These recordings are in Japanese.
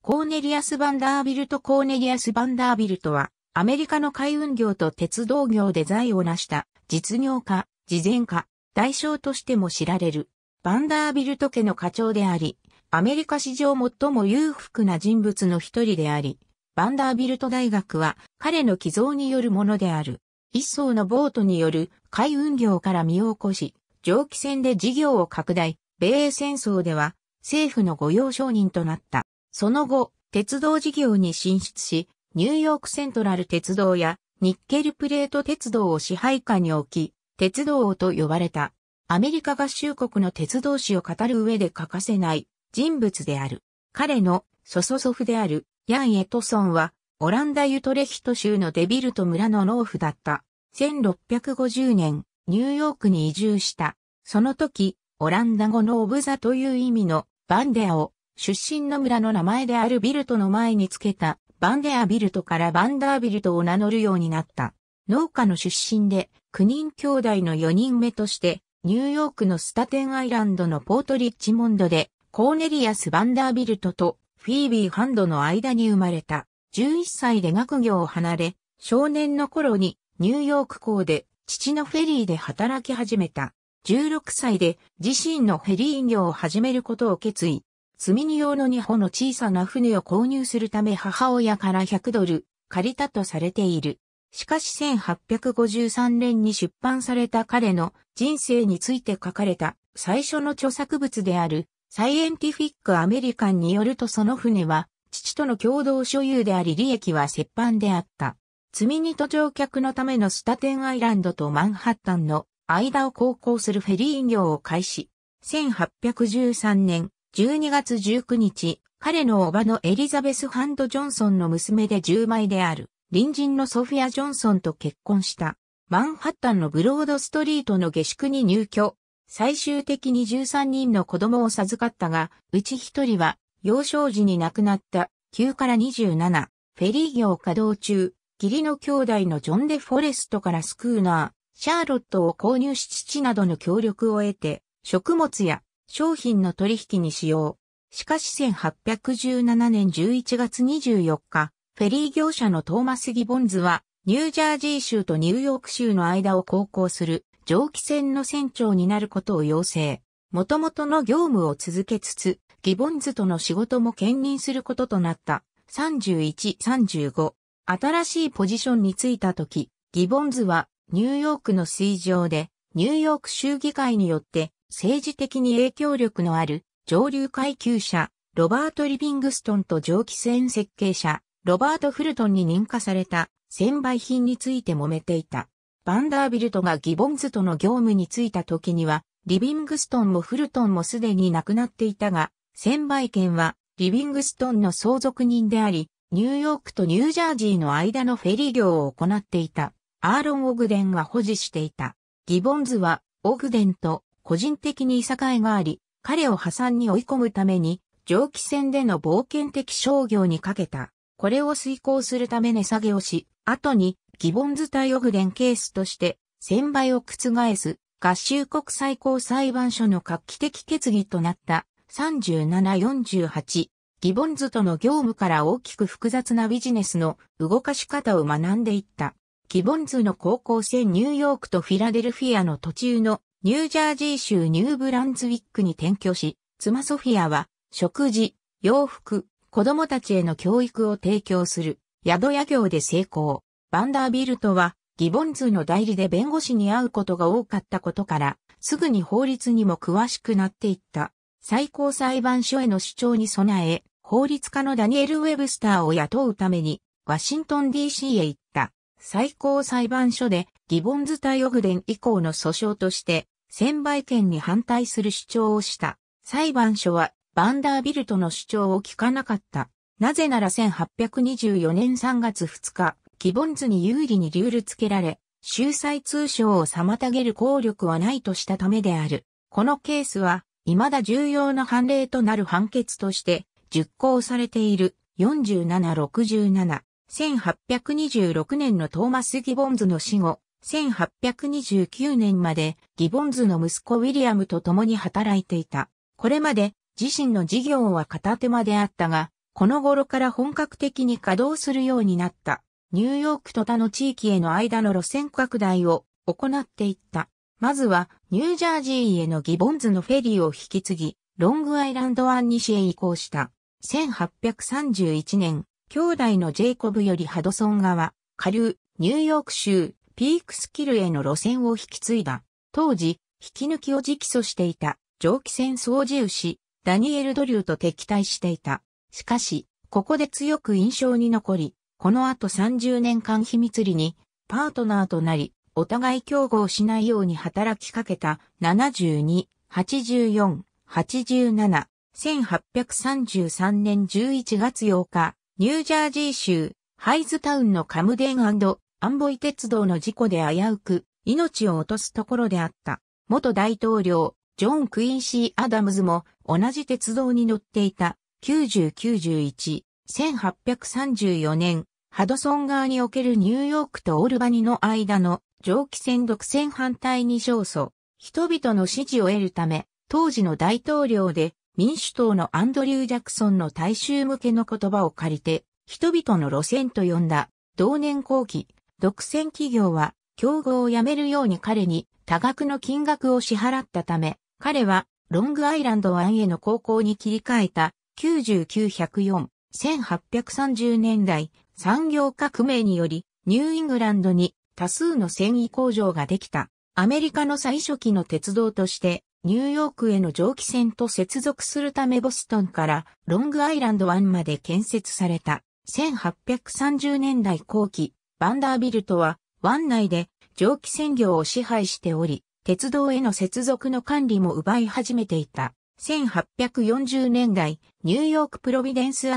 コーネリアス・バンダービルト・コーネリアス・バンダービルトは、アメリカの海運業と鉄道業で財を成した実業家、事前家、代償としても知られる、バンダービルト家の課長であり、アメリカ史上最も裕福な人物の一人であり、バンダービルト大学は彼の寄贈によるものである。一層のボートによる海運業から身を起こし、蒸気船で事業を拡大、米英戦争では政府の御用商人となった。その後、鉄道事業に進出し、ニューヨークセントラル鉄道やニッケルプレート鉄道を支配下に置き、鉄道王と呼ばれた。アメリカ合衆国の鉄道史を語る上で欠かせない人物である。彼の祖祖祖父であるヤン・エトソンは、オランダ・ユトレヒト州のデビルト村の農夫だった。1650年、ニューヨークに移住した。その時、オランダ語のオブザという意味のバンデアを出身の村の名前であるビルトの前につけたバンデアビルトからバンダービルトを名乗るようになった。農家の出身で9人兄弟の4人目としてニューヨークのスタテンアイランドのポートリッチモンドでコーネリアス・バンダービルトとフィービー・ハンドの間に生まれた。11歳で学業を離れ、少年の頃にニューヨーク港で父のフェリーで働き始めた。16歳で自身のフェリー業を始めることを決意。積み荷用の2歩の小さな船を購入するため母親から100ドル借りたとされている。しかし1853年に出版された彼の人生について書かれた最初の著作物であるサイエンティフィック・アメリカンによるとその船は父との共同所有であり利益は折半であった。積み荷と乗客のためのスタテンアイランドとマンハッタンの間を航行するフェリー業を開始。1813年、12月19日、彼の叔母のエリザベス・ハンド・ジョンソンの娘で10枚である、隣人のソフィア・ジョンソンと結婚した。マンハッタンのブロードストリートの下宿に入居。最終的に13人の子供を授かったが、うち1人は幼少時に亡くなった9から27、フェリー業稼働中、義理の兄弟のジョン・デ・フォレストからスクーナー、シャーロットを購入し父などの協力を得て、食物や商品の取引に使用。しかし1817年11月24日、フェリー業者のトーマス・ギボンズは、ニュージャージー州とニューヨーク州の間を航行する蒸気船の船長になることを要請。元々の業務を続けつつ、ギボンズとの仕事も兼任することとなった。31、35。新しいポジションに就いた時、ギボンズはニューヨークの水上でニューヨーク州議会によって政治的に影響力のある上流階級者、ロバート・リビングストンと蒸気船設計者、ロバート・フルトンに認可された専売品について揉めていた。バンダービルトがギボンズとの業務に就いた時には、リビングストンもフルトンもすでに亡くなっていたが、専売権はリビングストンの相続人であり、ニューヨークとニュージャージーの間のフェリー業を行っていた、アーロン・オグデンが保持していた。ギボンズは、オグデンと個人的に異さいがあり、彼を破産に追い込むために、蒸気船での冒険的商業にかけた。これを遂行するため値下げをし、後にギボンズ対オグレンケースとして、先倍を覆す、合衆国最高裁判所の画期的決議となった3748。ギボンズとの業務から大きく複雑なビジネスの動かし方を学んでいった。ギボンズの高校生ニューヨークとフィラデルフィアの途中のニュージャージー州ニューブランズウィックに転居し、妻ソフィアは、食事、洋服、子供たちへの教育を提供する、宿屋業で成功。バンダービルトは、ギボンズの代理で弁護士に会うことが多かったことから、すぐに法律にも詳しくなっていった。最高裁判所への主張に備え、法律家のダニエル・ウェブスターを雇うために、ワシントン DC へ行った。最高裁判所でギボンズ対オグデン以降の訴訟として専売権に反対する主張をした。裁判所はバンダービルトの主張を聞かなかった。なぜなら1824年3月2日、ギボンズに有利にルール付けられ、秀裁通称を妨げる効力はないとしたためである。このケースは、未だ重要な判例となる判決として、実行されている4767 1826年のトーマス・ギボンズの死後、1829年までギボンズの息子ウィリアムと共に働いていた。これまで自身の事業は片手間であったが、この頃から本格的に稼働するようになった。ニューヨークと他の地域への間の路線拡大を行っていった。まずはニュージャージーへのギボンズのフェリーを引き継ぎ、ロングアイランド湾西へ移行した。1831年、兄弟のジェイコブよりハドソン側、下流、ニューヨーク州、ピークスキルへの路線を引き継いだ。当時、引き抜きを直訴していた、蒸気船操縦士、ダニエル・ドリューと敵対していた。しかし、ここで強く印象に残り、この後30年間秘密裏に、パートナーとなり、お互い競合しないように働きかけた72、84、87、1833年11月8日、ニュージャージー州、ハイズタウンのカムデンアンボイ鉄道の事故で危うく、命を落とすところであった。元大統領、ジョン・クインシー・アダムズも同じ鉄道に乗っていた9091、1834年、ハドソン川におけるニューヨークとオルバニの間の蒸気船独占反対に勝訴。人々の支持を得るため、当時の大統領で民主党のアンドリュー・ジャクソンの大衆向けの言葉を借りて、人々の路線と呼んだ、同年後期、独占企業は、競合をやめるように彼に多額の金額を支払ったため、彼はロングアイランド湾への航行に切り替えた9904、1830年代産業革命によりニューイングランドに多数の繊維工場ができたアメリカの最初期の鉄道としてニューヨークへの蒸気船と接続するためボストンからロングアイランド湾まで建設された1830年代後期、バンダービルトは湾内で蒸気船業を支配しており、鉄道への接続の管理も奪い始めていた。1840年代、ニューヨークプロビデンス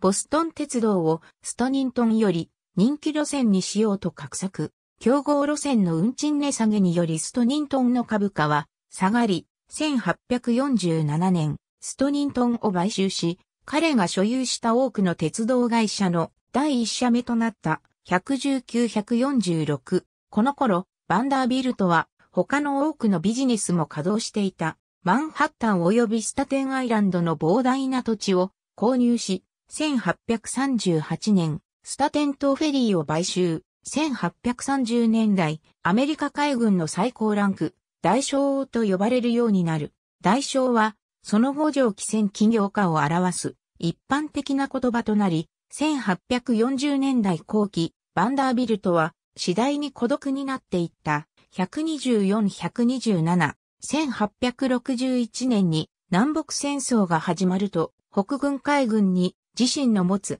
ボストン鉄道をストニントンより人気路線にしようと画策。競合路線の運賃値下げによりストニントンの株価は下がり、1847年、ストニントンを買収し、彼が所有した多くの鉄道会社の第一社目となった119-146。この頃、バンダービルトは他の多くのビジネスも稼働していた。マンハッタン及びスタテンアイランドの膨大な土地を購入し、1838年、スタテン島フェリーを買収。1830年代、アメリカ海軍の最高ランク、大商王と呼ばれるようになる。大商は、その後上汽船企業家を表す一般的な言葉となり、1840年代後期、バンダービルトは次第に孤独になっていった124-127。1861年に南北戦争が始まると北軍海軍に自身の持つ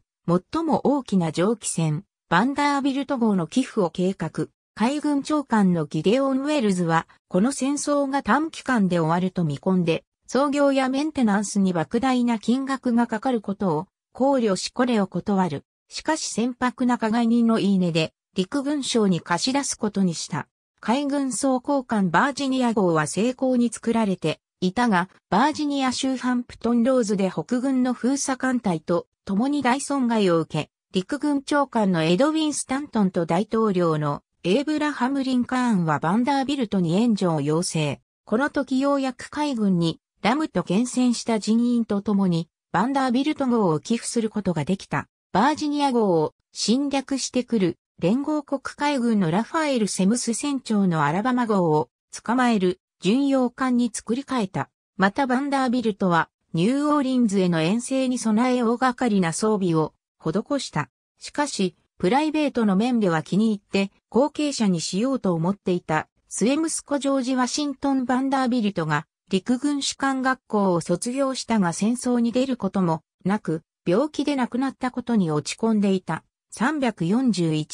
最も大きな蒸気船バンダービルト号の寄付を計画。海軍長官のギデオン・ウェルズは、この戦争が短期間で終わると見込んで、創業やメンテナンスに莫大な金額がかかることを考慮しこれを断る。しかし船舶仲買人のいいねで陸軍省に貸し出すことにした。海軍総交換バージニア号は成功に作られていたが、バージニア州ハンプトンローズで北軍の封鎖艦隊と共に大損害を受け、陸軍長官のエドウィン・スタントンと大統領のエイブラハム・リンカーンはバンダービルトに援助を要請。この時ようやく海軍にラムと厳選した人員と共にバンダービルト号を寄付することができた。バージニア号を侵略してくる連合国海軍のラファエル・セムス船長のアラバマ号を捕まえる巡洋艦に作り変えた。またバンダービルトはニューオーリンズへの遠征に備え大掛かりな装備を施した。しかし、プライベートの面では気に入って後継者にしようと思っていた末息子ジョージ・ワシントン・バンダービルトが陸軍士官学校を卒業したが戦争に出ることもなく病気で亡くなったことに落ち込んでいた。341-364。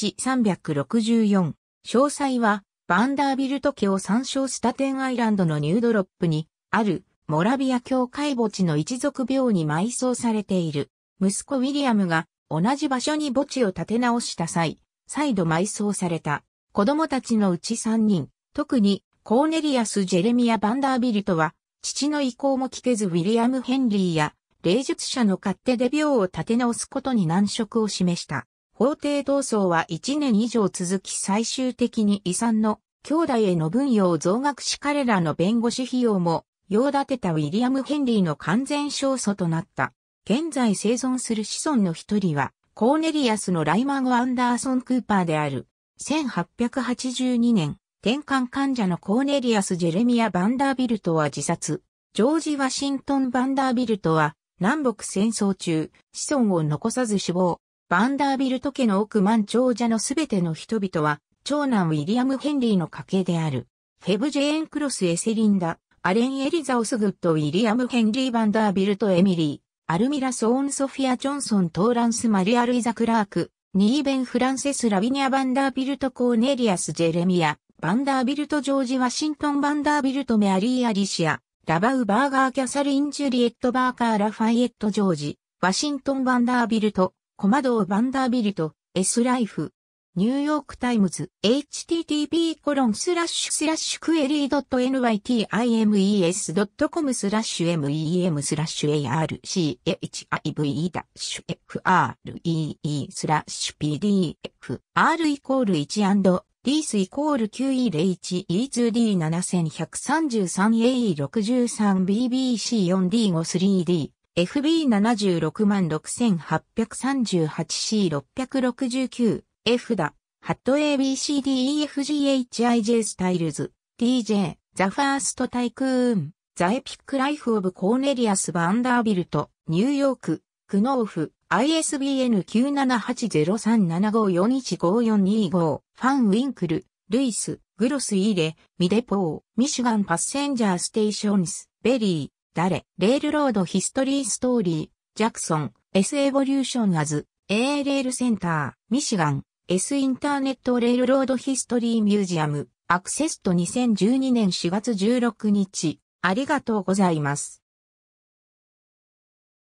詳細はバンダービルト家を参照スタテンアイランドのニュードロップにあるモラビア教会墓地の一族廟に埋葬されている。息子ウィリアムが同じ場所に墓地を建て直した際、再度埋葬された子供たちのうち3人、特にコーネリアス・ジェレミア・バンダービルトは、父の意向も聞けずウィリアム・ヘンリーや、霊術者の勝手で病を立て直すことに難色を示した。法廷闘争は1年以上続き最終的に遺産の兄弟への分与を増額し彼らの弁護士費用も、用立てたウィリアム・ヘンリーの完全勝訴となった。現在生存する子孫の一人は、コーネリアスのライマゴ・アンダーソン・クーパーである。1882年、転換患者のコーネリアス・ジェレミア・バンダービルトは自殺。ジョージ・ワシントン・バンダービルトは、南北戦争中、子孫を残さず死亡。バンダービルト家の億万長者のすべての人々は、長男ウィリアム・ヘンリーの家系である。フェブ・ジェーン・クロス・エセリンダ、アレン・エリザ・オスグッド・ウィリアム・ヘンリー・バンダービルト・エミリー。アルミラ・ソーン・ソフィア・ジョンソン・トーランス・マリア・ルイザ・クラーク、ニーベン・フランセス・ラビニア・バンダービルト・コーネリアス・ジェレミア、バンダービルト・ジョージ・ワシントン・バンダービルト・メアリー・アリシア、ラバウ・バーガー・キャサリン・ジュリエット・バーカー・ラファイエット・ジョージ、ワシントン・バンダービルト、コマドー・バンダービルト、エス・ライフ、ニューヨークタイムズ、http コロンスラッシュスラッシュクエリードット .nytimes.com スラッシュ mem スラッシュ archive-free スラッシュ pdf r イコール 1&ds イコール9 e 0 e 2 7 1 3 3 a e 6 3 b b c 4 d 5 3 d f b 7 6 6 8 3 8 c 6 6 9 F だ、ハット ABCDEFGHIJ スタイルズ、DJ、ザ・ファースト・タイクーン、ザ・エピック・ライフ・オブ・コーネリアス・バンダービルト、ニューヨーク、クノーフ、ISBN 9780375415425、ファン・ウィンクル、ルイス、グロス・イーレ、ミデポー、ミシュガン・パッセンジャー・ステーションス、ベリー、ダレ、レールロード・ヒストリー・ストーリー、ジャクソン、S エボリューションアズ、a ール・センター、ミシガン、S インターネットレールロードヒストリーミュージアムアクセスト2012年4月16日ありがとうございます。